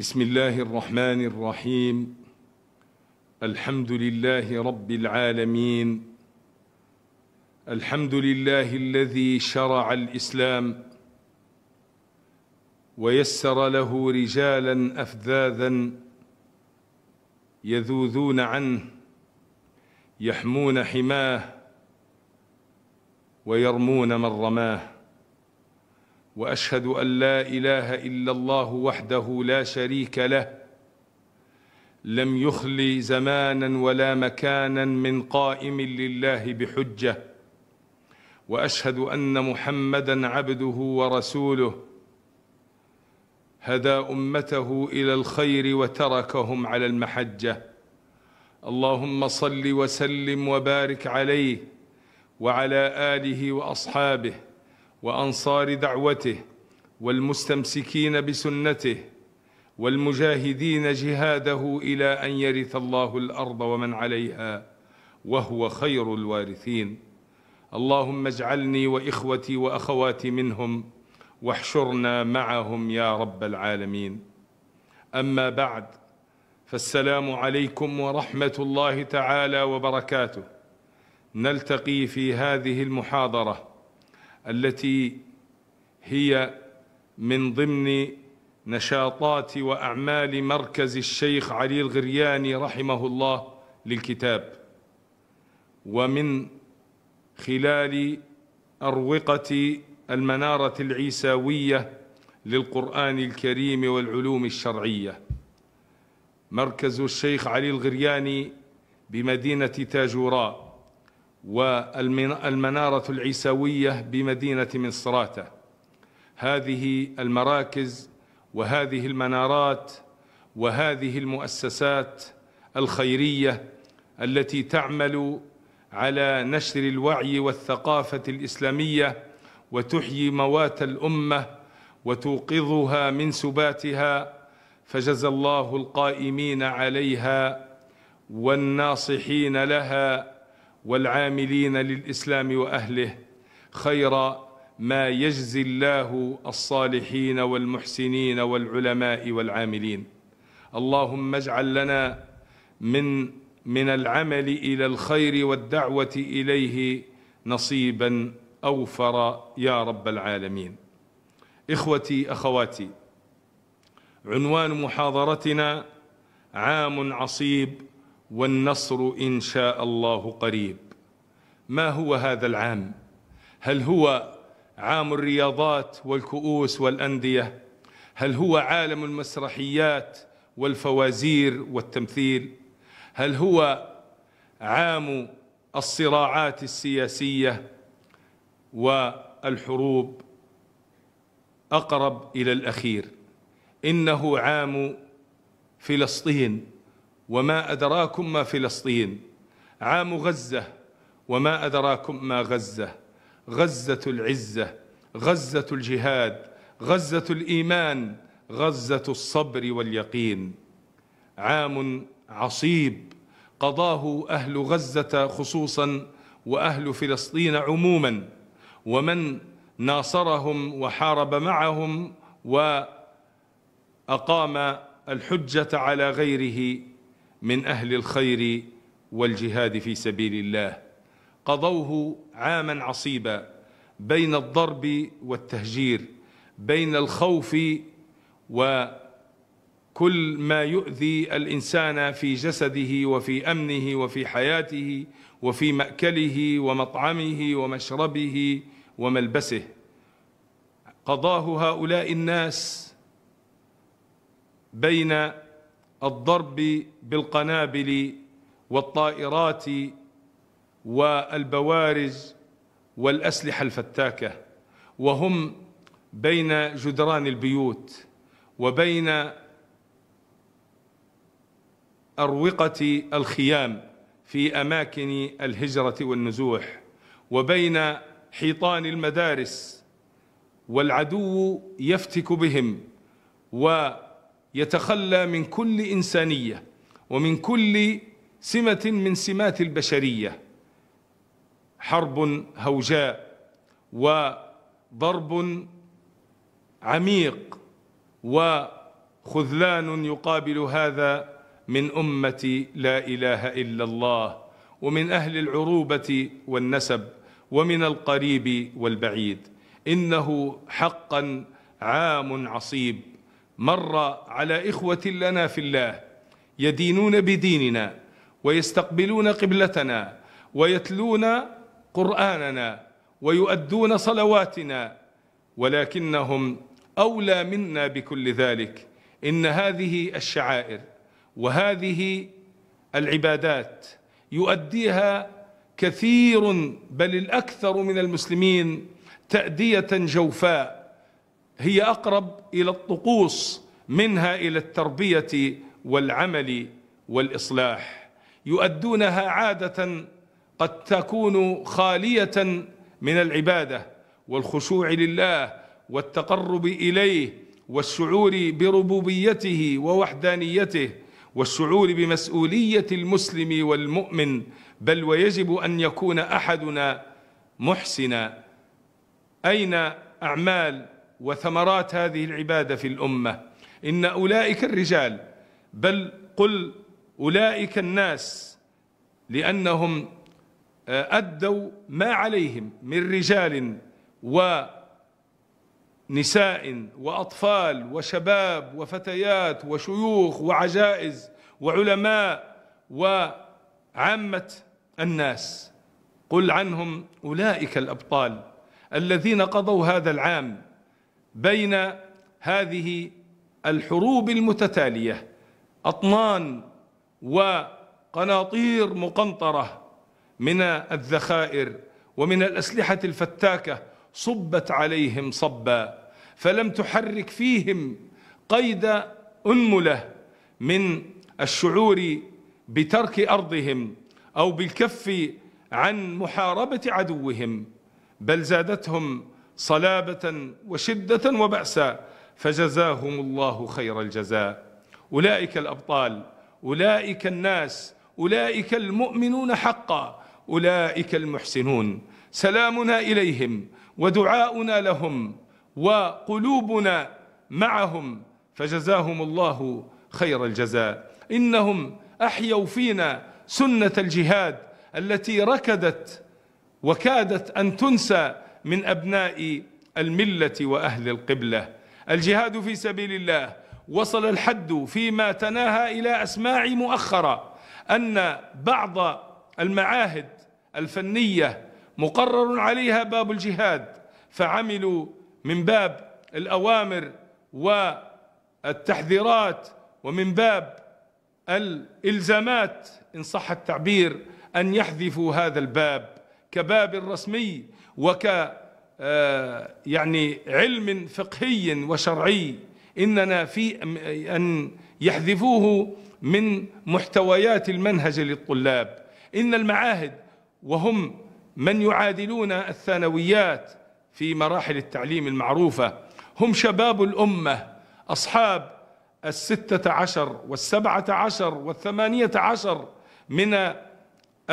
بسم الله الرحمن الرحيم الحمد لله رب العالمين الحمد لله الذي شرع الإسلام ويسر له رجالا أفذاذا يذوذون عنه يحمون حماه ويرمون من رماه واشهد ان لا اله الا الله وحده لا شريك له لم يخل زمانا ولا مكانا من قائم لله بحجه واشهد ان محمدا عبده ورسوله هدى امته الى الخير وتركهم على المحجه اللهم صل وسلم وبارك عليه وعلى اله واصحابه وأنصار دعوته والمستمسكين بسنته والمجاهدين جهاده إلى أن يرث الله الأرض ومن عليها وهو خير الوارثين اللهم اجعلني وإخوتي وأخواتي منهم واحشرنا معهم يا رب العالمين أما بعد فالسلام عليكم ورحمة الله تعالى وبركاته نلتقي في هذه المحاضرة التي هي من ضمن نشاطات وأعمال مركز الشيخ علي الغرياني رحمه الله للكتاب ومن خلال أروقة المنارة العيساوية للقرآن الكريم والعلوم الشرعية مركز الشيخ علي الغرياني بمدينة تاجوراء والمنارة العيسوية بمدينة مصراتة هذه المراكز وهذه المنارات وهذه المؤسسات الخيرية التي تعمل على نشر الوعي والثقافة الإسلامية وتحيي موات الأمة وتوقظها من سباتها فجزى الله القائمين عليها والناصحين لها والعاملين للإسلام وأهله خير ما يجزي الله الصالحين والمحسنين والعلماء والعاملين اللهم اجعل لنا من من العمل إلى الخير والدعوة إليه نصيبا أوفر يا رب العالمين إخوتي أخواتي عنوان محاضرتنا عام عصيب والنصر إن شاء الله قريب ما هو هذا العام؟ هل هو عام الرياضات والكؤوس والأندية؟ هل هو عالم المسرحيات والفوازير والتمثيل؟ هل هو عام الصراعات السياسية والحروب؟ أقرب إلى الأخير إنه عام فلسطين وما أدراكم ما فلسطين عام غزة وما أدراكم ما غزة غزة العزة غزة الجهاد غزة الإيمان غزة الصبر واليقين عام عصيب قضاه أهل غزة خصوصا وأهل فلسطين عموما ومن ناصرهم وحارب معهم وأقام الحجة على غيره من أهل الخير والجهاد في سبيل الله قضوه عاما عصيبا بين الضرب والتهجير بين الخوف وكل ما يؤذي الإنسان في جسده وفي أمنه وفي حياته وفي مأكله ومطعمه ومشربه وملبسه قضاه هؤلاء الناس بين الضرب بالقنابل والطائرات والبوارز والأسلحة الفتاكة وهم بين جدران البيوت وبين أروقة الخيام في أماكن الهجرة والنزوح وبين حيطان المدارس والعدو يفتك بهم و يتخلى من كل إنسانية ومن كل سمة من سمات البشرية حرب هوجاء وضرب عميق وخذلان يقابل هذا من أمة لا إله إلا الله ومن أهل العروبة والنسب ومن القريب والبعيد إنه حقا عام عصيب مر على إخوة لنا في الله يدينون بديننا ويستقبلون قبلتنا ويتلون قرآننا ويؤدون صلواتنا ولكنهم أولى منا بكل ذلك إن هذه الشعائر وهذه العبادات يؤديها كثير بل الأكثر من المسلمين تأدية جوفاء هي أقرب إلى الطقوس منها إلى التربية والعمل والإصلاح يؤدونها عادة قد تكون خالية من العبادة والخشوع لله والتقرب إليه والشعور بربوبيته ووحدانيته والشعور بمسؤولية المسلم والمؤمن بل ويجب أن يكون أحدنا محسنا أين أعمال وثمرات هذه العبادة في الأمة إن أولئك الرجال بل قل أولئك الناس لأنهم آه، أدوا ما عليهم من رجال ونساء وأطفال وشباب وفتيات وشيوخ وعجائز وعلماء وعامة الناس قل عنهم أولئك الأبطال الذين قضوا هذا العام بين هذه الحروب المتتاليه اطنان وقناطير مقنطره من الذخائر ومن الاسلحه الفتاكه صبت عليهم صبا فلم تحرك فيهم قيد انمله من الشعور بترك ارضهم او بالكف عن محاربه عدوهم بل زادتهم صلابة وشدة وبأسا فجزاهم الله خير الجزاء أولئك الأبطال أولئك الناس أولئك المؤمنون حقا أولئك المحسنون سلامنا إليهم ودعاؤنا لهم وقلوبنا معهم فجزاهم الله خير الجزاء إنهم أحيوا فينا سنة الجهاد التي ركدت وكادت أن تنسى من أبناء الملة وأهل القبلة الجهاد في سبيل الله وصل الحد فيما تناهى إلى أسماع مؤخرة أن بعض المعاهد الفنية مقرر عليها باب الجهاد فعملوا من باب الأوامر والتحذيرات ومن باب الإلزامات إن صح التعبير أن يحذفوا هذا الباب كباب رسمي وك آه، يعني علم فقهي وشرعي إننا في أن يحذفوه من محتويات المنهج للطلاب إن المعاهد وهم من يعادلون الثانويات في مراحل التعليم المعروفة هم شباب الأمة أصحاب الستة عشر والسبعة عشر والثمانية عشر من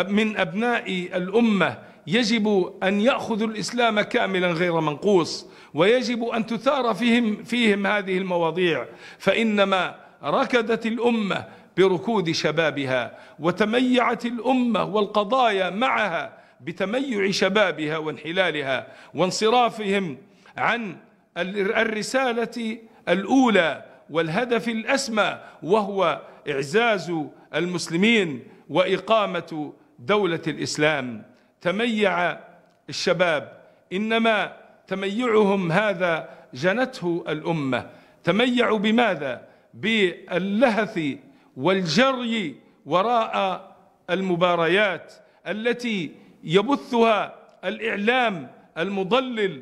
من أبناء الأمة يجب أن يأخذوا الإسلام كاملا غير منقوص ويجب أن تثار فيهم, فيهم هذه المواضيع فإنما ركدت الأمة بركود شبابها وتميعت الأمة والقضايا معها بتميع شبابها وانحلالها وانصرافهم عن الرسالة الأولى والهدف الأسمى وهو إعزاز المسلمين وإقامة دولة الإسلام تميع الشباب إنما تميعهم هذا جنته الأمة تميعوا بماذا باللهث والجري وراء المباريات التي يبثها الإعلام المضلل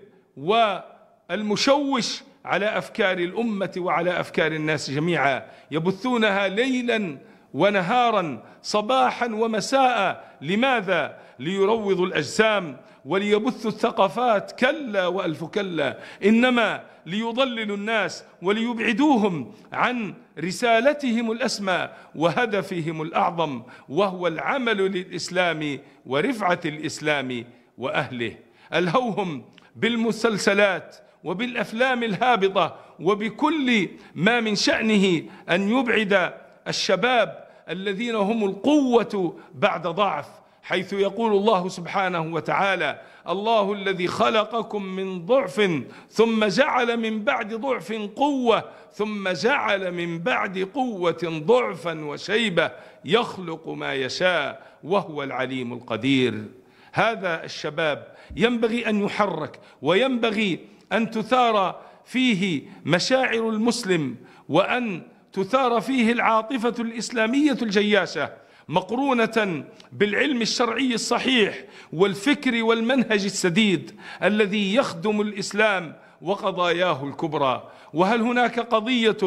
والمشوش على أفكار الأمة وعلى أفكار الناس جميعا يبثونها ليلا ونهارا صباحا ومساء لماذا ليروضوا الأجسام وليبثوا الثقافات كلا وألف كلا إنما ليضللوا الناس وليبعدوهم عن رسالتهم الأسمى وهدفهم الأعظم وهو العمل للإسلام ورفعة الإسلام وأهله ألهوهم بالمسلسلات وبالأفلام الهابطة وبكل ما من شأنه أن يبعد الشباب الذين هم القوة بعد ضعف حيث يقول الله سبحانه وتعالى الله الذي خلقكم من ضعف ثم جعل من بعد ضعف قوة ثم جعل من بعد قوة ضعفا وشيبة يخلق ما يشاء وهو العليم القدير هذا الشباب ينبغي أن يحرك وينبغي أن تثار فيه مشاعر المسلم وأن تثار فيه العاطفة الإسلامية الجياشة مقرونة بالعلم الشرعي الصحيح والفكر والمنهج السديد الذي يخدم الإسلام وقضاياه الكبرى وهل هناك قضية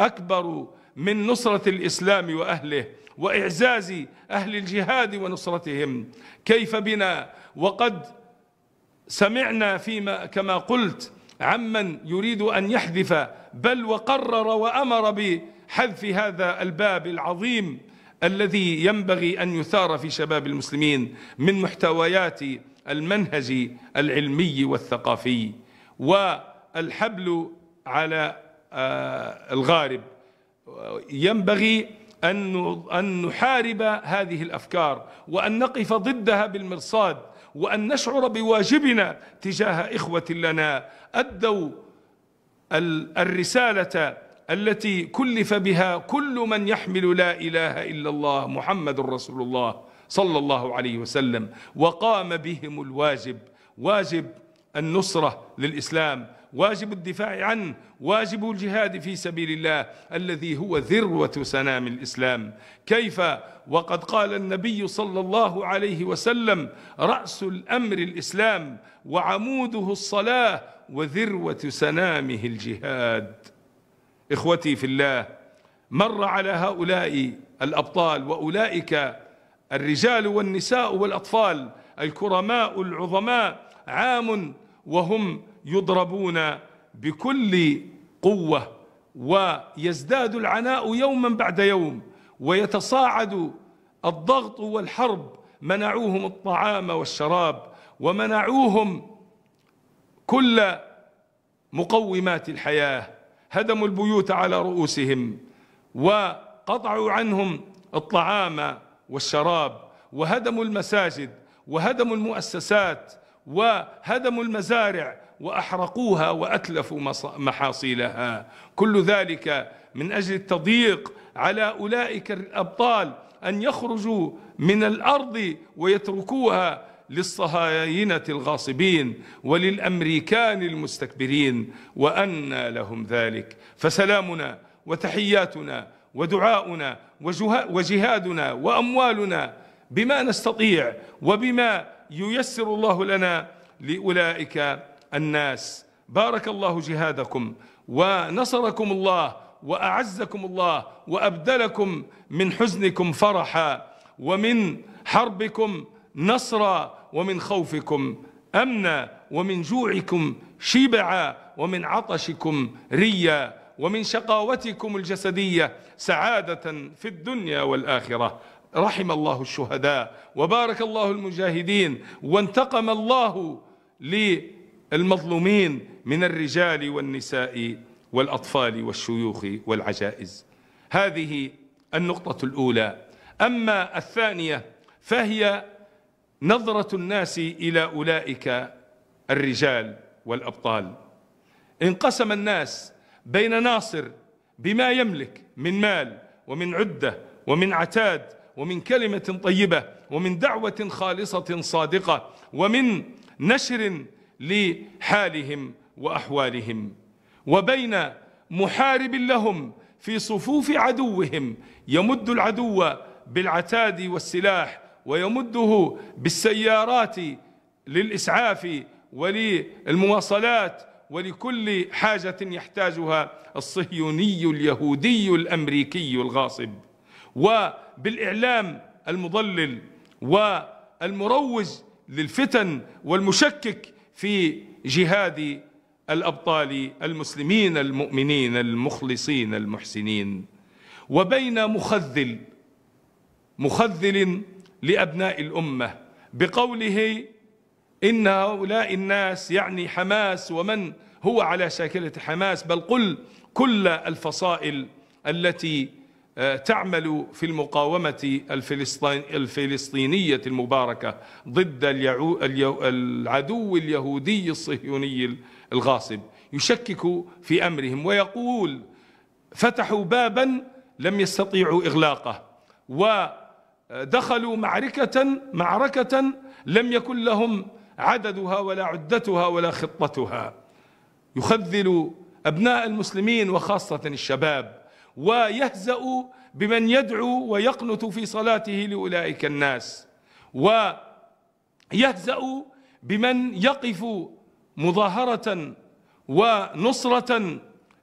أكبر من نصرة الإسلام وأهله وإعزاز أهل الجهاد ونصرتهم كيف بنا وقد سمعنا فيما كما قلت عمن يريد أن يحذف بل وقرر وأمر بحذف هذا الباب العظيم الذي ينبغي أن يثار في شباب المسلمين من محتويات المنهج العلمي والثقافي والحبل على آه، الغارب ينبغي أن نحارب هذه الأفكار وأن نقف ضدها بالمرصاد وأن نشعر بواجبنا تجاه إخوة لنا أدوا الرسالة التي كلف بها كل من يحمل لا إله إلا الله محمد رسول الله صلى الله عليه وسلم وقام بهم الواجب واجب النصرة للإسلام واجب الدفاع عنه واجب الجهاد في سبيل الله الذي هو ذروة سنام الإسلام كيف وقد قال النبي صلى الله عليه وسلم رأس الأمر الإسلام وعموده الصلاة وذروة سنامه الجهاد إخوتي في الله مر على هؤلاء الأبطال وأولئك الرجال والنساء والأطفال الكرماء العظماء عام وهم يضربون بكل قوه ويزداد العناء يوما بعد يوم ويتصاعد الضغط والحرب منعوهم الطعام والشراب ومنعوهم كل مقومات الحياه هدموا البيوت على رؤوسهم وقطعوا عنهم الطعام والشراب وهدموا المساجد وهدموا المؤسسات وهدموا المزارع واحرقوها واتلفوا محاصيلها كل ذلك من اجل التضييق على اولئك الابطال ان يخرجوا من الارض ويتركوها للصهاينه الغاصبين وللامريكان المستكبرين وانى لهم ذلك فسلامنا وتحياتنا ودعاؤنا وجهادنا واموالنا بما نستطيع وبما ييسر الله لنا لاولئك الناس بارك الله جهادكم ونصركم الله واعزكم الله وابدلكم من حزنكم فرحا ومن حربكم نصرا ومن خوفكم امنا ومن جوعكم شبعا ومن عطشكم ريا ومن شقاوتكم الجسديه سعاده في الدنيا والاخره رحم الله الشهداء وبارك الله المجاهدين وانتقم الله لي المظلومين من الرجال والنساء والأطفال والشيوخ والعجائز هذه النقطة الأولى أما الثانية فهي نظرة الناس إلى أولئك الرجال والأبطال انقسم الناس بين ناصر بما يملك من مال ومن عدة ومن عتاد ومن كلمة طيبة ومن دعوة خالصة صادقة ومن نشر لحالهم وأحوالهم وبين محارب لهم في صفوف عدوهم يمد العدو بالعتاد والسلاح ويمده بالسيارات للإسعاف وللمواصلات ولكل حاجة يحتاجها الصهيوني اليهودي الأمريكي الغاصب وبالإعلام المضلل والمروج للفتن والمشكك في جهاد الابطال المسلمين المؤمنين المخلصين المحسنين وبين مخذل مخذل لابناء الامه بقوله ان هؤلاء الناس يعني حماس ومن هو على شاكله حماس بل قل كل الفصائل التي آه، تعمل في المقاومة الفلسطينية المباركة ضد العدو اليهودي الصهيوني الغاصب يشكك في أمرهم ويقول فتحوا بابا لم يستطيعوا إغلاقه ودخلوا معركة معركة لم يكن لهم عددها ولا عدتها ولا خطتها يخذل أبناء المسلمين وخاصة الشباب ويهزأ بمن يدعو ويقنت في صلاته لأولئك الناس ويهزأ بمن يقف مظاهرة ونصرة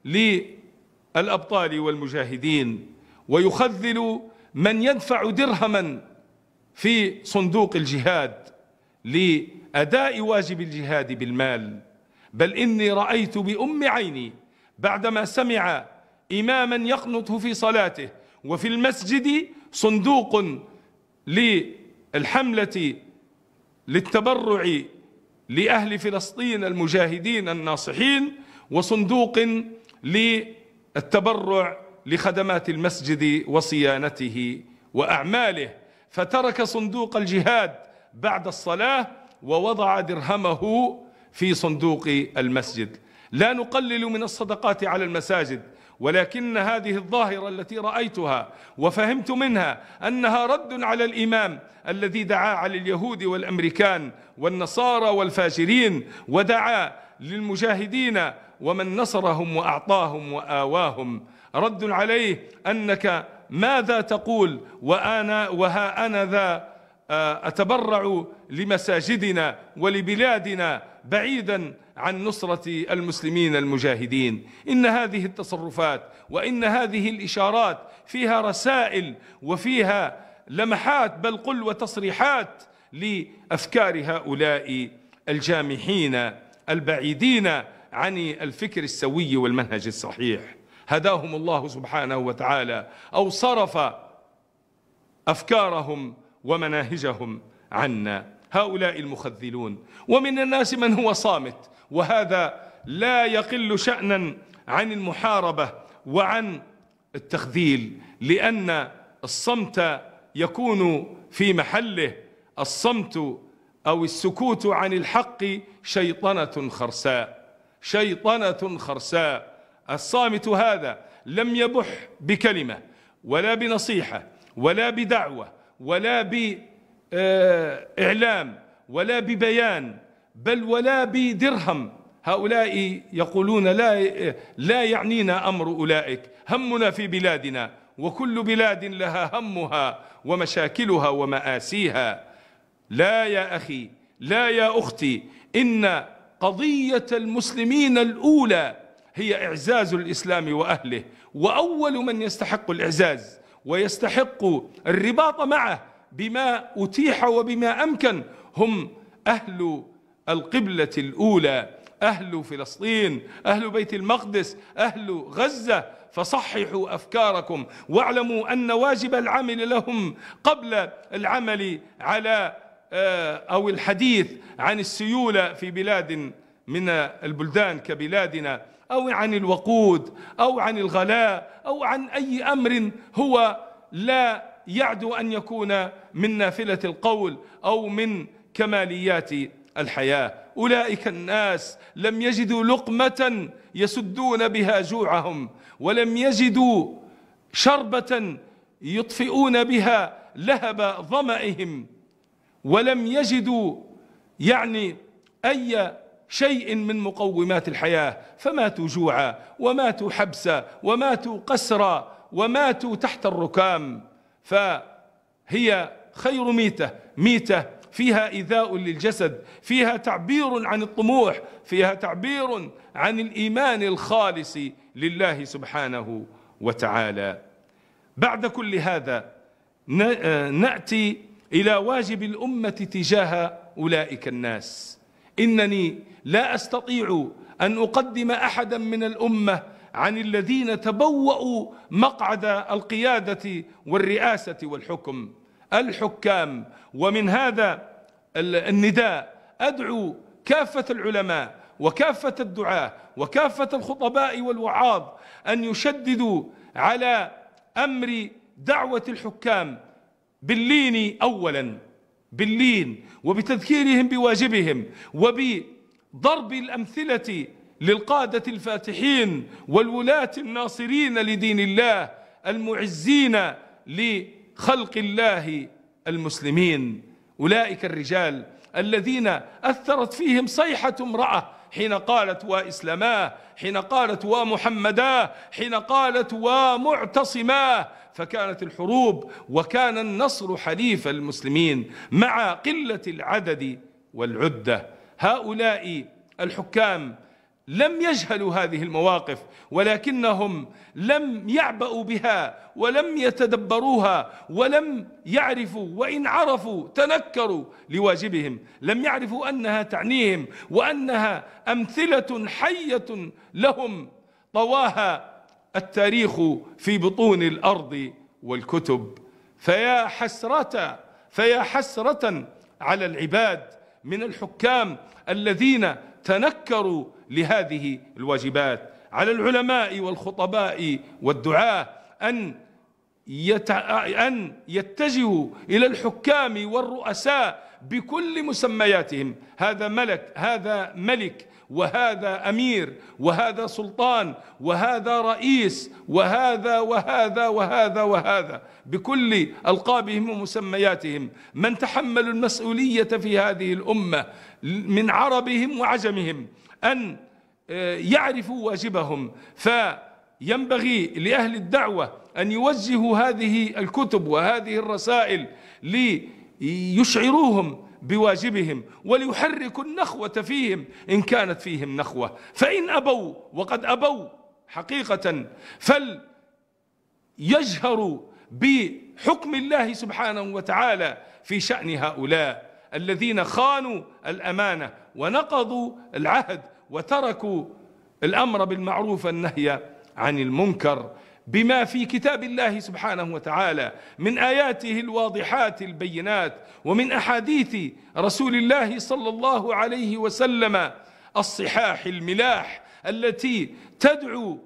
للأبطال والمجاهدين ويخذل من يدفع درهما في صندوق الجهاد لأداء واجب الجهاد بالمال بل إني رأيت بأم عيني بعدما سمع إماما يقنط في صلاته وفي المسجد صندوق للحملة للتبرع لأهل فلسطين المجاهدين الناصحين وصندوق للتبرع لخدمات المسجد وصيانته وأعماله فترك صندوق الجهاد بعد الصلاة ووضع درهمه في صندوق المسجد لا نقلل من الصدقات على المساجد ولكن هذه الظاهرة التي رأيتها وفهمت منها أنها رد على الإمام الذي دعا على اليهود والأمريكان والنصارى والفاجرين ودعا للمجاهدين ومن نصرهم وأعطاهم وآواهم رد عليه أنك ماذا تقول وأنا وها أنا ذا آه، أتبرع لمساجدنا ولبلادنا بعيدا عن نصرة المسلمين المجاهدين إن هذه التصرفات وإن هذه الإشارات فيها رسائل وفيها لمحات بل قل وتصريحات لأفكار هؤلاء الجامحين البعيدين عن الفكر السوي والمنهج الصحيح هداهم الله سبحانه وتعالى أو صرف أفكارهم ومناهجهم عنا هؤلاء المخذلون ومن الناس من هو صامت وهذا لا يقل شأنا عن المحاربة وعن التخذيل لأن الصمت يكون في محله الصمت أو السكوت عن الحق شيطنة خرساء شيطنة خرساء الصامت هذا لم يبح بكلمة ولا بنصيحة ولا بدعوة ولا بإعلام ولا ببيان بل ولا بدرهم هؤلاء يقولون لا لا يعنينا امر اولئك همنا في بلادنا وكل بلاد لها همها ومشاكلها ومآسيها لا يا اخي لا يا اختي ان قضيه المسلمين الاولى هي اعزاز الاسلام واهله واول من يستحق الاعزاز ويستحق الرباط معه بما اتيح وبما امكن هم اهل القبلة الأولى أهل فلسطين أهل بيت المقدس أهل غزة فصححوا أفكاركم واعلموا أن واجب العمل لهم قبل العمل على آه، أو الحديث عن السيولة في بلاد من البلدان كبلادنا أو عن الوقود أو عن الغلاء أو عن أي أمر هو لا يعدو أن يكون من نافلة القول أو من كماليات الحياة أولئك الناس لم يجدوا لقمة يسدون بها جوعهم ولم يجدوا شربة يطفئون بها لهب ظمئهم ولم يجدوا يعني أي شيء من مقومات الحياة فماتوا جوعا وماتوا حبسا وماتوا قسرا وماتوا تحت الركام فهي خير ميتة ميتة فيها إيذاء للجسد فيها تعبير عن الطموح فيها تعبير عن الإيمان الخالص لله سبحانه وتعالى بعد كل هذا آه، نأتي إلى واجب الأمة تجاه أولئك الناس إنني لا أستطيع أن أقدم أحدا من الأمة عن الذين تبوأوا مقعد القيادة والرئاسة والحكم الحكام ومن هذا النداء أدعو كافة العلماء وكافة الدعاة وكافة الخطباء والوعاظ أن يشددوا على أمر دعوة الحكام باللين أولا باللين وبتذكيرهم بواجبهم وبضرب الأمثلة للقادة الفاتحين والولاة الناصرين لدين الله المعزين خلق الله المسلمين أولئك الرجال الذين أثرت فيهم صيحة امرأة حين قالت وإسلماه حين قالت ومحمداه حين قالت ومعتصماه فكانت الحروب وكان النصر حليف المسلمين مع قلة العدد والعدة هؤلاء الحكام لم يجهلوا هذه المواقف ولكنهم لم يعبأوا بها ولم يتدبروها ولم يعرفوا وإن عرفوا تنكروا لواجبهم لم يعرفوا أنها تعنيهم وأنها أمثلة حية لهم طواها التاريخ في بطون الأرض والكتب فيا حسرة فيا حسرة على العباد من الحكام الذين تنكروا لهذه الواجبات على العلماء والخطباء والدعاة أن يتع... أن يتجهوا إلى الحكام والرؤساء بكل مسمياتهم هذا ملك هذا ملك وهذا امير وهذا سلطان وهذا رئيس وهذا وهذا وهذا وهذا بكل القابهم ومسمياتهم من تحمل المسؤوليه في هذه الامه من عربهم وعجمهم ان آه، يعرفوا واجبهم فينبغي لاهل الدعوه ان يوجهوا هذه الكتب وهذه الرسائل ليشعروهم بواجبهم وليحركوا النخوة فيهم إن كانت فيهم نخوة فإن أبوا وقد أبوا حقيقة فليجهروا بحكم الله سبحانه وتعالى في شأن هؤلاء الذين خانوا الأمانة ونقضوا العهد وتركوا الأمر بالمعروف والنهي عن المنكر بما في كتاب الله سبحانه وتعالى من آياته الواضحات البينات ومن أحاديث رسول الله صلى الله عليه وسلم الصحاح الملاح التي تدعو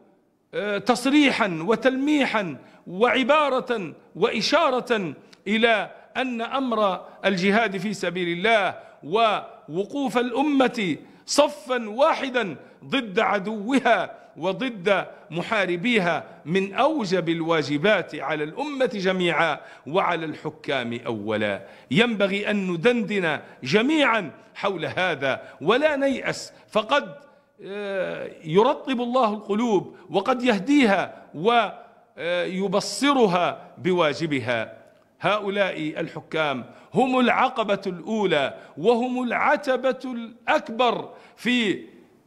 آه، تصريحا وتلميحا وعبارة وإشارة إلى أن أمر الجهاد في سبيل الله ووقوف الأمة صفا واحدا ضد عدوها وضد محاربيها من أوجب الواجبات على الأمة جميعا وعلى الحكام أولا ينبغي أن ندندن جميعا حول هذا ولا نيأس فقد آه، يرطب الله القلوب وقد يهديها ويبصرها آه، بواجبها هؤلاء الحكام هم العقبة الأولى وهم العتبة الأكبر في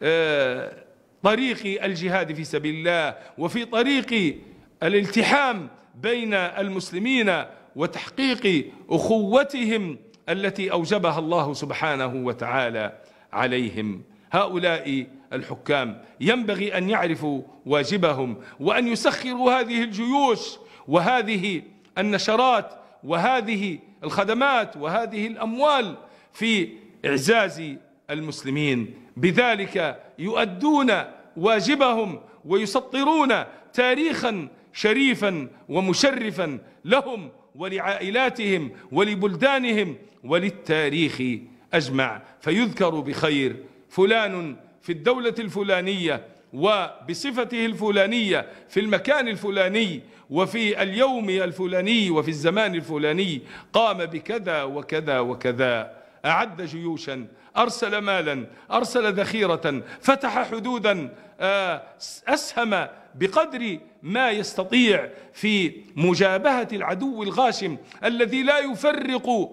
آه، طريق الجهاد في سبيل الله وفي طريق الالتحام بين المسلمين وتحقيق أخوتهم التي أوجبها الله سبحانه وتعالى عليهم هؤلاء الحكام ينبغي أن يعرفوا واجبهم وأن يسخروا هذه الجيوش وهذه النشرات وهذه الخدمات وهذه الأموال في إعزاز المسلمين بذلك يؤدون واجبهم ويسطرون تاريخا شريفا ومشرفا لهم ولعائلاتهم ولبلدانهم وللتاريخ أجمع فيذكر بخير فلان في الدولة الفلانية وبصفته الفلانية في المكان الفلاني وفي اليوم الفلاني وفي الزمان الفلاني قام بكذا وكذا وكذا أعد جيوشا أرسل مالا أرسل ذخيرة فتح حدودا آه، أسهم بقدر ما يستطيع في مجابهة العدو الغاشم الذي لا يفرق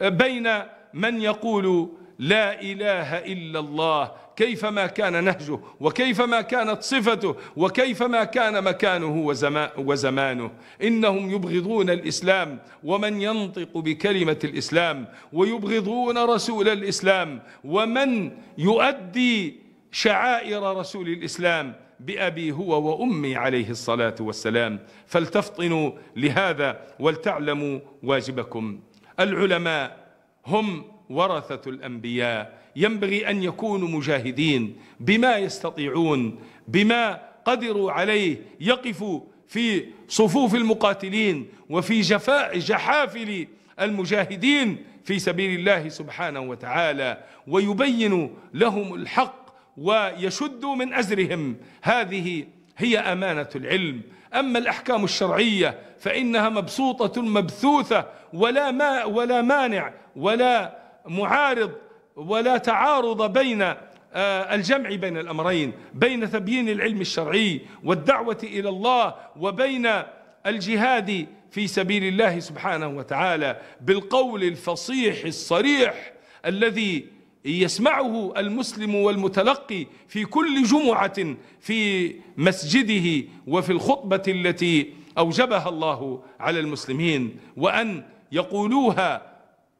بين من يقول لا إله إلا الله كيفما كان نهجه وكيفما كانت صفته وكيفما كان مكانه وزمانه إنهم يبغضون الإسلام ومن ينطق بكلمة الإسلام ويبغضون رسول الإسلام ومن يؤدي شعائر رسول الإسلام بأبي هو وأمي عليه الصلاة والسلام فلتفطنوا لهذا ولتعلموا واجبكم العلماء هم ورثة الأنبياء ينبغي أن يكونوا مجاهدين بما يستطيعون بما قدروا عليه يقفوا في صفوف المقاتلين وفي جفاء جحافل المجاهدين في سبيل الله سبحانه وتعالى ويبين لهم الحق ويشد من أزرهم هذه هي أمانة العلم أما الأحكام الشرعية فإنها مبسوطة مبثوثة ولا ما ولا مانع ولا معارض ولا تعارض بين آه، الجمع بين الأمرين بين تبيين العلم الشرعي والدعوة إلى الله وبين الجهاد في سبيل الله سبحانه وتعالى بالقول الفصيح الصريح الذي يسمعه المسلم والمتلقي في كل جمعة في مسجده وفي الخطبة التي أوجبها الله على المسلمين وأن يقولوها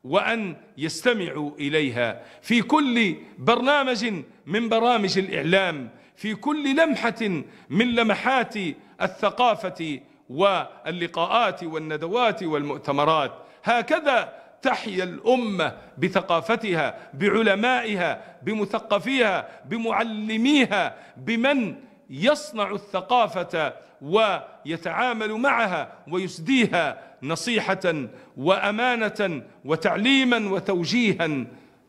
وأن يستمعوا إليها في كل برنامج من برامج الإعلام في كل لمحة من لمحات الثقافة واللقاءات والندوات والمؤتمرات هكذا تحيا الأمة بثقافتها بعلمائها بمثقفيها بمعلميها بمن يصنع الثقافة ويتعامل معها ويسديها نصيحة وأمانة وتعليما وتوجيها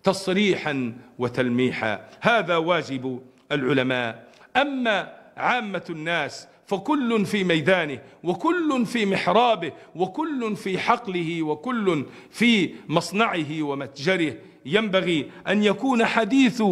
تصريحا وتلميحا هذا واجب العلماء أما عامة الناس فكل في ميدانه وكل في محرابه وكل في حقله وكل في مصنعه ومتجره ينبغي أن يكون حديث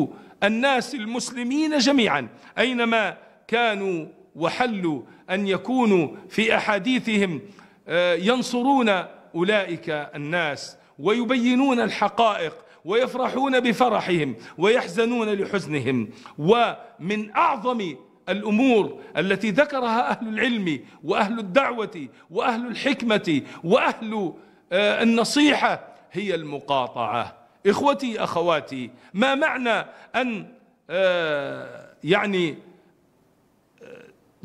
الناس المسلمين جميعا أينما كانوا وحلوا أن يكونوا في أحاديثهم آه، ينصرون أولئك الناس ويبينون الحقائق ويفرحون بفرحهم ويحزنون لحزنهم ومن أعظم الأمور التي ذكرها أهل العلم وأهل الدعوة وأهل الحكمة وأهل آه، النصيحة هي المقاطعة إخوتي أخواتي ما معنى أن آه، يعني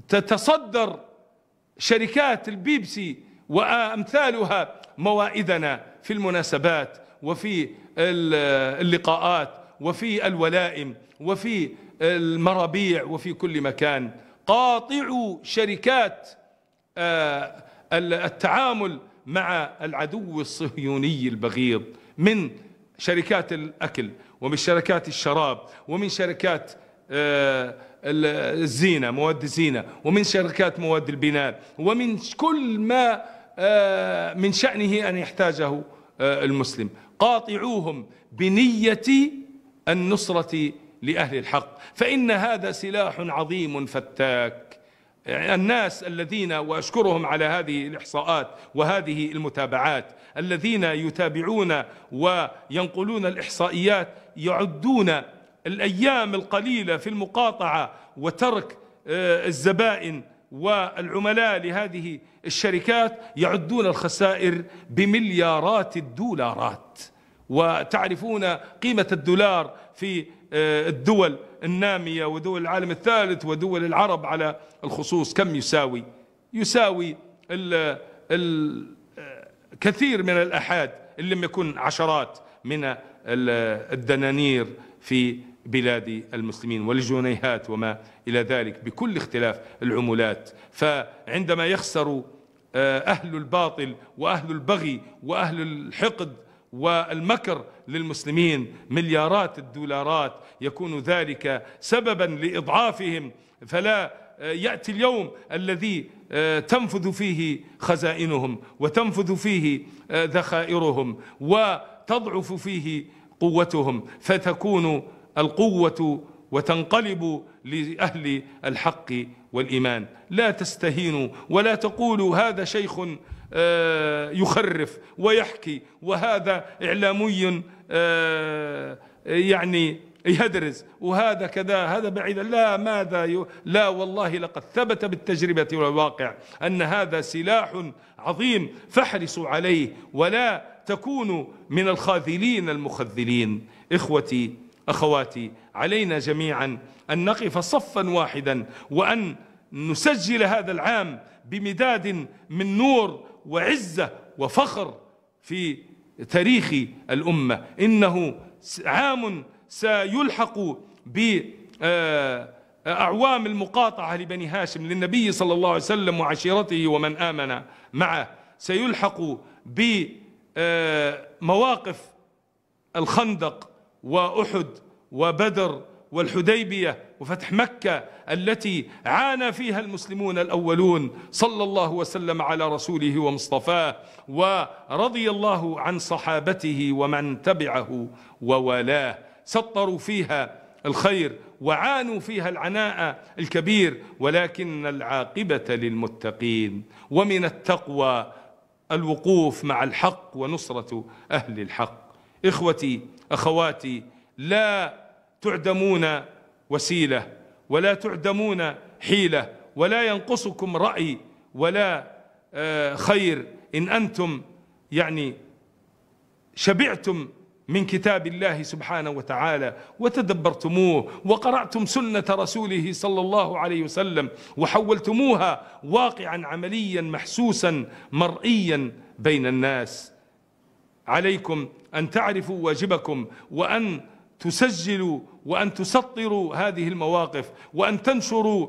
تتصدر شركات البيبسي وامثالها موائدنا في المناسبات وفي اللقاءات وفي الولائم وفي المرابيع وفي كل مكان قاطعوا شركات آه، التعامل مع العدو الصهيوني البغيض من شركات الاكل ومن شركات الشراب ومن شركات آه، الزينة مواد الزينة ومن شركات مواد البناء ومن كل ما آه، من شأنه أن يحتاجه آه، المسلم قاطعوهم بنية النصرة لأهل الحق فإن هذا سلاح عظيم فتاك الناس الذين وأشكرهم على هذه الإحصاءات وهذه المتابعات الذين يتابعون وينقلون الإحصائيات يعدون الأيام القليلة في المقاطعة وترك آه، الزبائن والعملاء لهذه الشركات يعدون الخسائر بمليارات الدولارات وتعرفون قيمة الدولار في آه، الدول النامية ودول العالم الثالث ودول العرب على الخصوص كم يساوي يساوي الكثير آه، من الأحاد إن لم يكن عشرات من الدنانير في بلاد المسلمين والجنيهات وما إلى ذلك بكل اختلاف العمولات فعندما يخسر آه، أهل الباطل وأهل البغي وأهل الحقد والمكر للمسلمين مليارات الدولارات يكون ذلك سببا لإضعافهم فلا آه، يأتي اليوم الذي آه، تنفذ فيه خزائنهم وتنفذ فيه ذخائرهم وتضعف فيه قوتهم فتكون القوة وتنقلب لأهل الحق والإيمان لا تستهينوا ولا تقولوا هذا شيخ آه، يخرف ويحكي وهذا إعلامي آه، يعني يهدرز وهذا كذا هذا بعيد لا ماذا لا والله لقد ثبت بالتجربة والواقع أن هذا سلاح عظيم فاحرصوا عليه ولا تكونوا من الخاذلين المخذلين إخوتي أخواتي علينا جميعا أن نقف صفا واحدا وأن نسجل هذا العام بمداد من نور وعزة وفخر في تاريخ الأمة إنه عام سيلحق بأعوام المقاطعة لبني هاشم للنبي صلى الله عليه وسلم وعشيرته ومن آمن معه سيلحق بمواقف الخندق واحد وبدر والحديبيه وفتح مكه التي عانى فيها المسلمون الاولون صلى الله وسلم على رسوله ومصطفاه ورضي الله عن صحابته ومن تبعه وولاه سطروا فيها الخير وعانوا فيها العناء الكبير ولكن العاقبه للمتقين ومن التقوى الوقوف مع الحق ونصره اهل الحق اخوتي اخواتي لا تعدمون وسيله ولا تعدمون حيله ولا ينقصكم راي ولا آه، خير ان انتم يعني شبعتم من كتاب الله سبحانه وتعالى وتدبرتموه وقرأتم سنة رسوله صلى الله عليه وسلم وحولتموها واقعا عمليا محسوسا مرئيا بين الناس عليكم أن تعرفوا واجبكم وأن تسجلوا وأن تسطروا هذه المواقف وأن تنشروا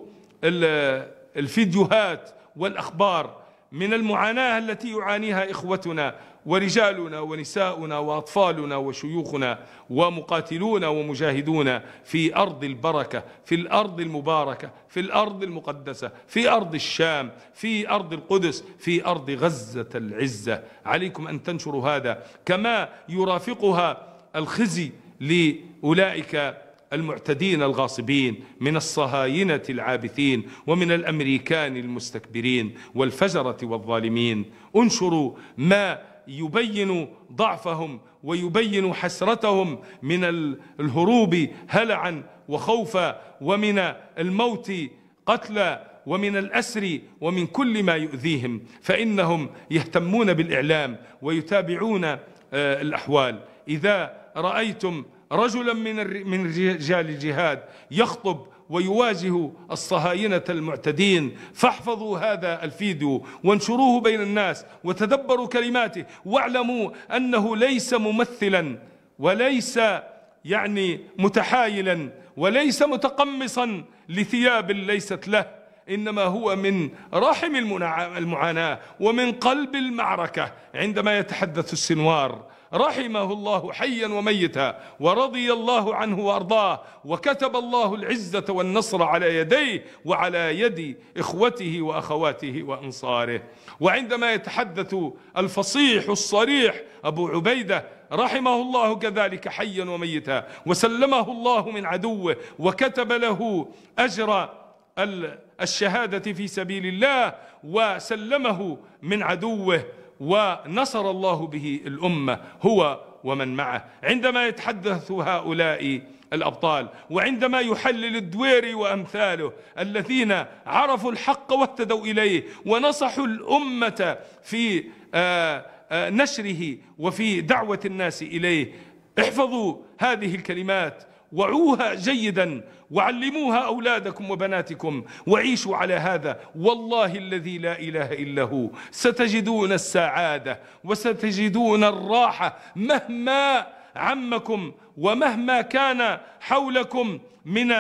الفيديوهات والأخبار من المعاناة التي يعانيها إخوتنا ورجالنا ونساؤنا وأطفالنا وشيوخنا ومقاتلون ومجاهدون في أرض البركة في الأرض المباركة في الأرض المقدسة في أرض الشام في أرض القدس في أرض غزة العزة عليكم أن تنشروا هذا كما يرافقها الخزي لأولئك المعتدين الغاصبين من الصهاينة العابثين ومن الأمريكان المستكبرين والفجرة والظالمين انشروا ما يبين ضعفهم ويبين حسرتهم من الهروب هلعا وخوفا ومن الموت قتلى ومن الأسر ومن كل ما يؤذيهم فإنهم يهتمون بالإعلام ويتابعون آه، الأحوال إذا رأيتم رجلا من من رجال الجهاد يخطب ويواجه الصهاينة المعتدين فاحفظوا هذا الفيديو وانشروه بين الناس وتدبروا كلماته واعلموا أنه ليس ممثلا وليس يعني متحايلا وليس متقمصا لثياب ليست له إنما هو من رحم المعاناة ومن قلب المعركة عندما يتحدث السنوار رحمه الله حيا وميتا ورضي الله عنه وارضاه وكتب الله العزه والنصر على يديه وعلى يد اخوته واخواته وانصاره وعندما يتحدث الفصيح الصريح ابو عبيده رحمه الله كذلك حيا وميتا وسلمه الله من عدوه وكتب له اجر الشهاده في سبيل الله وسلمه من عدوه ونصر الله به الأمة هو ومن معه عندما يتحدث هؤلاء الأبطال وعندما يحلل الدويري وأمثاله الذين عرفوا الحق واهتدوا إليه ونصحوا الأمة في آه، آه، نشره وفي دعوة الناس إليه احفظوا هذه الكلمات وعوها جيدا وعلموها أولادكم وبناتكم وعيشوا على هذا والله الذي لا إله إلا هو ستجدون السعادة وستجدون الراحة مهما عمكم ومهما كان حولكم من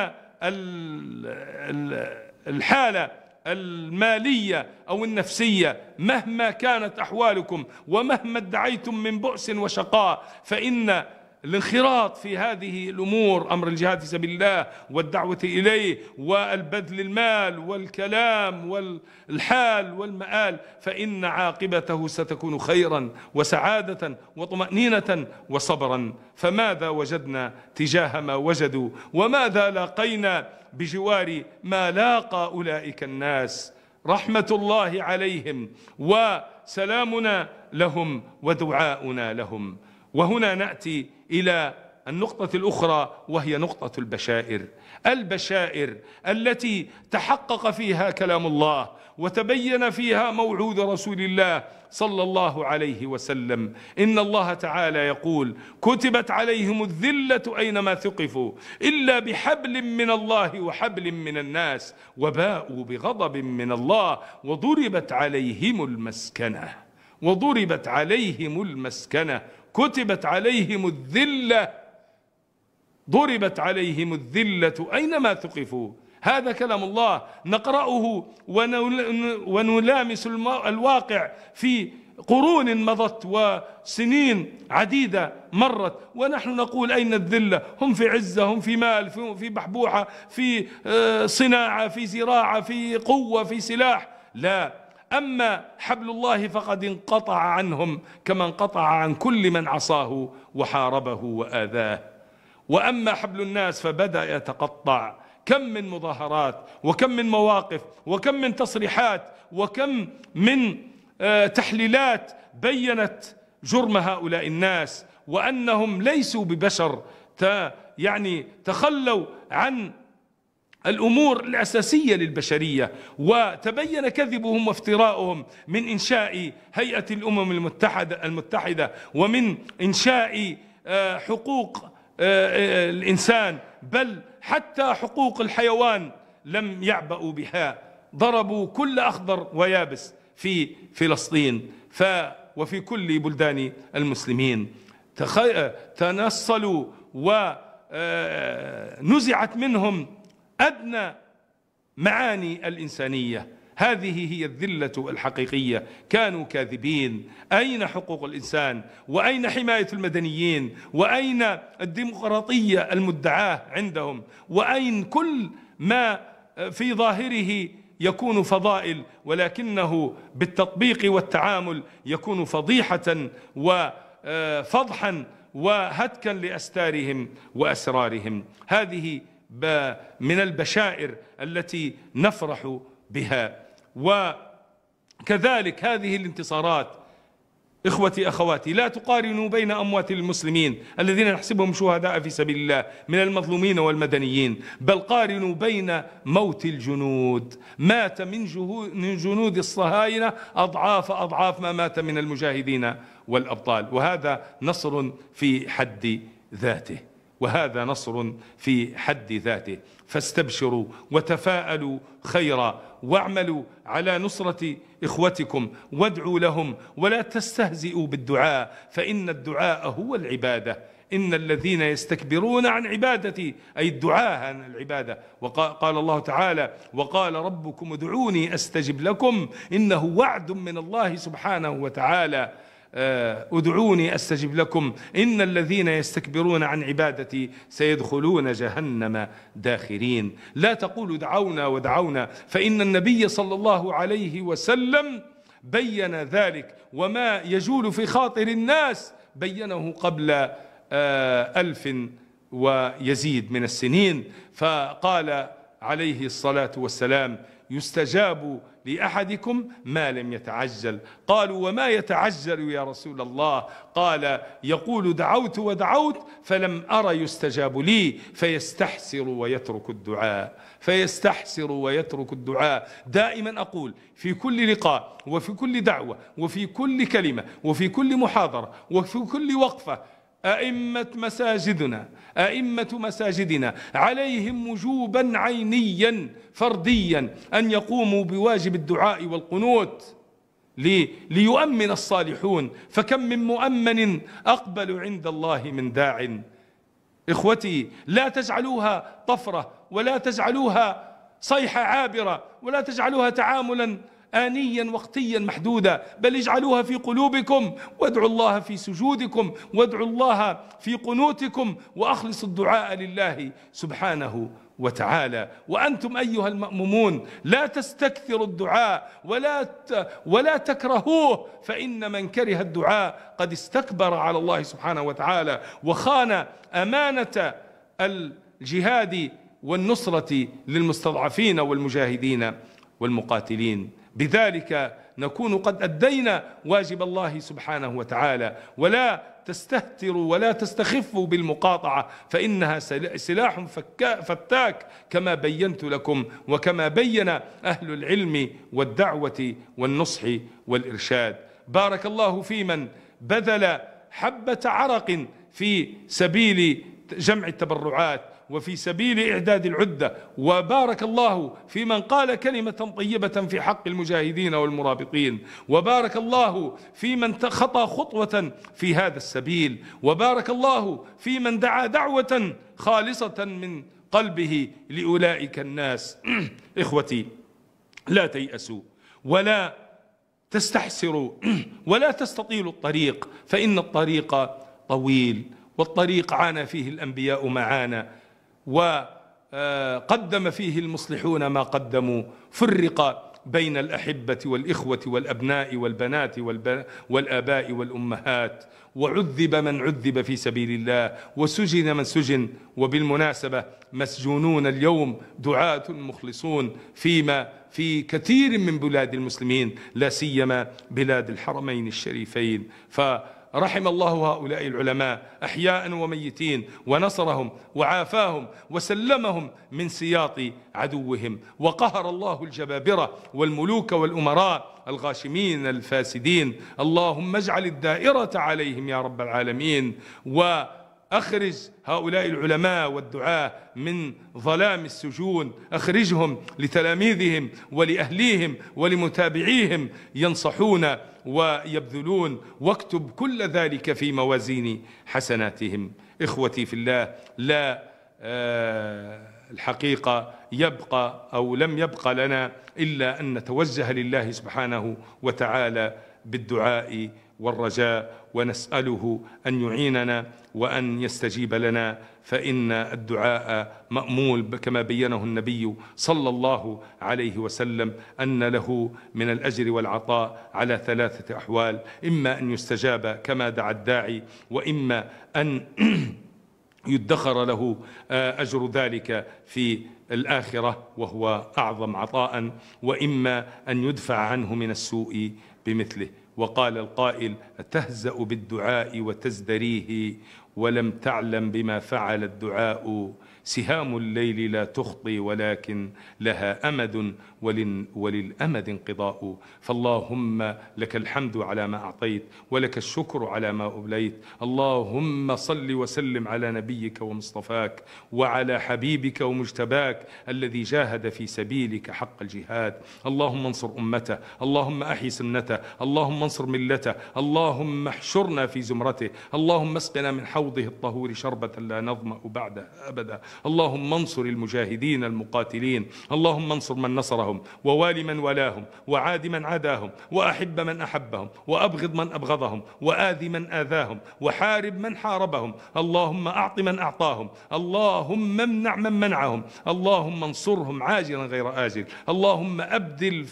الحالة المالية أو النفسية مهما كانت أحوالكم ومهما ادعيتم من بؤس وشقاء فإن الانخراط في هذه الأمور أمر الجهاد في سبيل الله والدعوة إليه والبذل المال والكلام والحال والمآل فإن عاقبته ستكون خيرا وسعادة وطمأنينة وصبرا فماذا وجدنا تجاه ما وجدوا وماذا لاقينا بجوار ما لاقى أولئك الناس رحمة الله عليهم وسلامنا لهم ودعاؤنا لهم وهنا نأتي إلى النقطة الأخرى وهي نقطة البشائر البشائر التي تحقق فيها كلام الله وتبين فيها موعود رسول الله صلى الله عليه وسلم إن الله تعالى يقول كتبت عليهم الذلة أينما ثقفوا إلا بحبل من الله وحبل من الناس وباءوا بغضب من الله وضربت عليهم المسكنة وضربت عليهم المسكنة كتبت عليهم الذلة ضربت عليهم الذلة أينما ثقفوا هذا كلام الله نقرأه ونلامس الواقع في قرون مضت وسنين عديدة مرت ونحن نقول أين الذلة هم في عزة هم في مال في بحبوحة في آه، صناعة في زراعة في قوة في سلاح لا أما حبل الله فقد انقطع عنهم كما انقطع عن كل من عصاه وحاربه وآذاه وأما حبل الناس فبدأ يتقطع كم من مظاهرات وكم من مواقف وكم من تصريحات وكم من آه، تحليلات بينت جرم هؤلاء الناس وأنهم ليسوا ببشر يعني تخلوا عن الأمور الأساسية للبشرية وتبين كذبهم وافتراؤهم من إنشاء هيئة الأمم المتحدة, المتحدة ومن إنشاء آه، حقوق آه، آه، الإنسان بل حتى حقوق الحيوان لم يعبأوا بها ضربوا كل أخضر ويابس في فلسطين ف وفي كل بلدان المسلمين تنصلوا ونزعت منهم أدنى معاني الإنسانية هذه هي الذلة الحقيقية كانوا كاذبين أين حقوق الإنسان وأين حماية المدنيين وأين الديمقراطية المدعاة عندهم وأين كل ما في ظاهره يكون فضائل ولكنه بالتطبيق والتعامل يكون فضيحة وفضحا آه، وهتكا لأستارهم وأسرارهم هذه من البشائر التي نفرح بها وكذلك هذه الانتصارات إخوتي أخواتي لا تقارنوا بين أموات المسلمين الذين نحسبهم شهداء في سبيل الله من المظلومين والمدنيين بل قارنوا بين موت الجنود مات من جنود الصهاينة أضعاف أضعاف ما مات من المجاهدين والأبطال وهذا نصر في حد ذاته وهذا نصر في حد ذاته فاستبشروا وتفاءلوا خيرا واعملوا على نصرة إخوتكم وادعوا لهم ولا تستهزئوا بالدعاء فإن الدعاء هو العبادة إن الذين يستكبرون عن عبادتي أي الدعاء عن العبادة وقال الله تعالى وقال ربكم ادعوني أستجب لكم إنه وعد من الله سبحانه وتعالى آه، ادعوني استجب لكم ان الذين يستكبرون عن عبادتي سيدخلون جهنم داخرين لا تقولوا دعونا ودعونا فان النبي صلى الله عليه وسلم بين ذلك وما يجول في خاطر الناس بينه قبل آه، ألف ويزيد من السنين فقال عليه الصلاة والسلام يستجاب لأحدكم ما لم يتعجل قالوا وما يتعجل يا رسول الله قال يقول دعوت ودعوت فلم أرى يستجاب لي فيستحسر ويترك الدعاء فيستحسر ويترك الدعاء دائما أقول في كل لقاء وفي كل دعوة وفي كل كلمة وفي كل محاضرة وفي كل وقفة أئمة مساجدنا أئمة مساجدنا عليهم وجوبا عينيا فرديا أن يقوموا بواجب الدعاء والقنوت لي ليؤمن الصالحون فكم من مؤمن أقبل عند الله من داع إخوتي لا تجعلوها طفرة ولا تجعلوها صيحة عابرة ولا تجعلوها تعاملا آنيا وقتيا محدودا بل اجعلوها في قلوبكم وادعوا الله في سجودكم وادعوا الله في قنوتكم وأخلصوا الدعاء لله سبحانه وتعالى وأنتم أيها المأمومون لا تستكثروا الدعاء ولا, ولا تكرهوه فإن من كره الدعاء قد استكبر على الله سبحانه وتعالى وخان أمانة الجهاد والنصرة للمستضعفين والمجاهدين والمقاتلين بذلك نكون قد أدينا واجب الله سبحانه وتعالى ولا تستهتروا ولا تستخفوا بالمقاطعة فإنها سلاح فتاك كما بينت لكم وكما بين أهل العلم والدعوة والنصح والإرشاد بارك الله في من بذل حبة عرق في سبيل جمع التبرعات وفي سبيل إعداد العدة وبارك الله في من قال كلمة طيبة في حق المجاهدين والمرابطين وبارك الله في من خطى خطوة في هذا السبيل وبارك الله في من دعا دعوة خالصة من قلبه لأولئك الناس إخوتي لا تيأسوا ولا تستحسروا ولا تستطيلوا الطريق فإن الطريق طويل والطريق عانى فيه الأنبياء معانا وقدم فيه المصلحون ما قدموا فرق بين الأحبة والإخوة والأبناء والبنات والآباء والأمهات وعذب من عذب في سبيل الله وسجن من سجن وبالمناسبة مسجونون اليوم دعاة مخلصون فيما في كثير من بلاد المسلمين لا سيما بلاد الحرمين الشريفين ف رحم الله هؤلاء العلماء أحياء وميتين ونصرهم وعافاهم وسلمهم من سياط عدوهم وقهر الله الجبابرة والملوك والأمراء الغاشمين الفاسدين اللهم اجعل الدائرة عليهم يا رب العالمين و أخرج هؤلاء العلماء والدعاة من ظلام السجون أخرجهم لتلاميذهم ولأهليهم ولمتابعيهم ينصحون ويبذلون واكتب كل ذلك في موازين حسناتهم إخوتي في الله لا آه، الحقيقة يبقى أو لم يبقى لنا إلا أن نتوجه لله سبحانه وتعالى بالدعاء والرجاء ونسأله أن يعيننا وأن يستجيب لنا فإن الدعاء مأمول كما بينه النبي صلى الله عليه وسلم أن له من الأجر والعطاء على ثلاثة أحوال إما أن يستجاب كما دعا الداعي وإما أن يدخر له آه، أجر ذلك في الآخرة وهو أعظم عطاء وإما أن يدفع عنه من السوء بمثله وقال القائل تهزأ بالدعاء وتزدريه ولم تعلم بما فعل الدعاء سهام الليل لا تخطي ولكن لها امد وللامد انقضاء فاللهم لك الحمد على ما اعطيت ولك الشكر على ما ابليت اللهم صل وسلم على نبيك ومصطفاك وعلى حبيبك ومجتباك الذي جاهد في سبيلك حق الجهاد اللهم انصر امته اللهم احي سنته اللهم انصر ملته اللهم احشرنا في زمرته اللهم اسقنا من حوضه الطهور شربه لا نظما بعدها ابدا اللهم انصر المجاهدين المقاتلين اللهم انصر من نصرهم ووال من ولاهم وعاد من عداهم وأحب من أحبهم وأبغض من أبغضهم وآذي من آذاهم وحارب من حاربهم اللهم أعط من أعطاهم اللهم امنع من منعهم اللهم انصرهم عاجلا غير آجل اللهم أبدل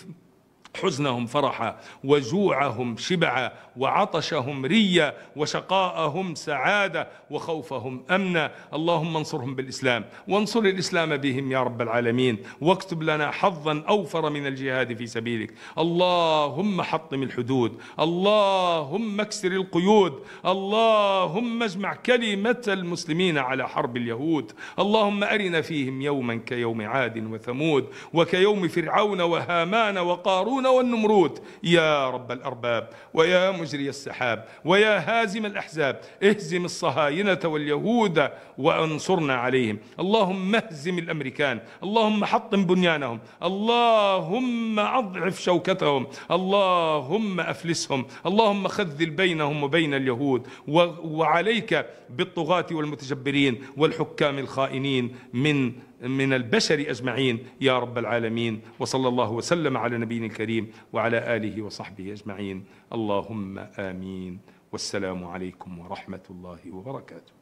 حزنهم فرحا وجوعهم شبعا وعطشهم ريا وشقاءهم سعاده وخوفهم امنا اللهم انصرهم بالاسلام وانصر الاسلام بهم يا رب العالمين واكتب لنا حظا اوفر من الجهاد في سبيلك اللهم حطم الحدود اللهم اكسر القيود اللهم اجمع كلمه المسلمين على حرب اليهود اللهم ارنا فيهم يوما كيوم عاد وثمود وكيوم فرعون وهامان وقارون والنمرود يا رب الأرباب ويا مجري السحاب ويا هازم الأحزاب اهزم الصهاينة واليهود وانصرنا عليهم اللهم اهزم الأمريكان اللهم حطم بنيانهم اللهم أضعف شوكتهم اللهم أفلسهم اللهم خذل بينهم وبين اليهود وعليك بالطغاة والمتجبرين والحكام الخائنين من من البشر أجمعين يا رب العالمين وصلى الله وسلم على نبينا الكريم وعلى آله وصحبه أجمعين اللهم آمين والسلام عليكم ورحمة الله وبركاته